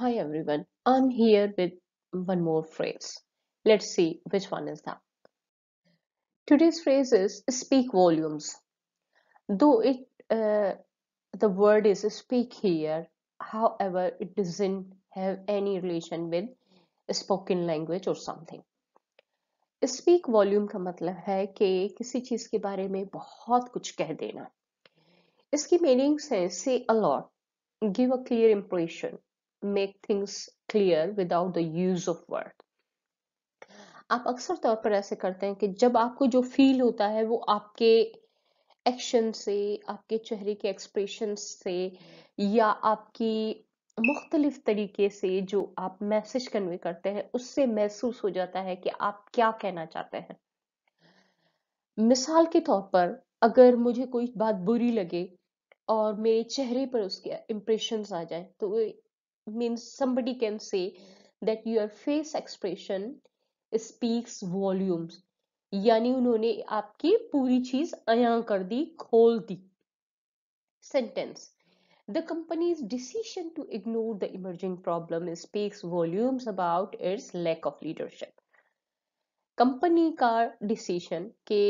Hi everyone, I'm here with one more phrase. Let's see which one is that. Today's phrase is speak volumes. Though it uh, the word is speak here, however, it doesn't have any relation with spoken language or something. Speak volume का मतलब है कि किसी चीज के बारे में बहुत कुछ कह देना इसकी मीनिंग्स हैं say a lot give a clear impression make things clear without the use of word आप अक्सर तौर पर ऐसे करते हैं कि जब आपको जो फील होता है वो आपके एक्शन से आपके चेहरे के एक्सप्रेशन से या आपकी मुख्तलिफ तरीके से जो आप मैसेज कन्वे करते हैं उससे महसूस हो जाता है कि आप क्या कहना चाहते हैं मिसाल के तौर पर अगर मुझे कोई बात बुरी लगे और मेरे चेहरे पर उसके इम्प्रेशन आ जाए तो means somebody can say that your face expression speaks volumes यानी उन्होंने आपकी पूरी चीज अया कर दी खोल दी sentence the company's decision to ignore the emerging problem speaks volumes about its lack of leadership company का डिसीशन के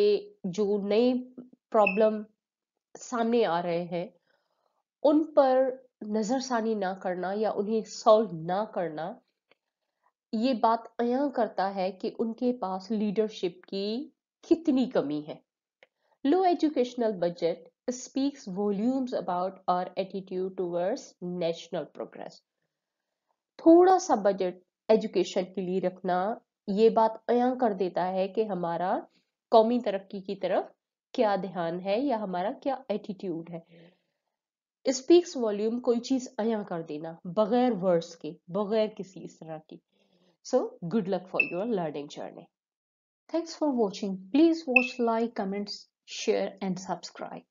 जो नए प्रॉब्लम सामने आ रहे हैं उन पर नज़रसानी ना करना या उन्हें सॉल्व ना करना ये बात अया करता है कि उनके पास लीडरशिप की कितनी कमी है low educational budget speaks volumes about our attitude towards national progress थोड़ा सा बजट एजुकेशन के लिए रखना ये बात अया कर देता है कि हमारा कौमी तरक्की की तरफ क्या ध्यान है या हमारा क्या एटीट्यूड है स्पीक्स वॉल्यूम कोई चीज अया कर देना बगैर वर्ड्स के बगैर किसी इस तरह की so good luck for your learning journey thanks for watching please watch like comments share and subscribe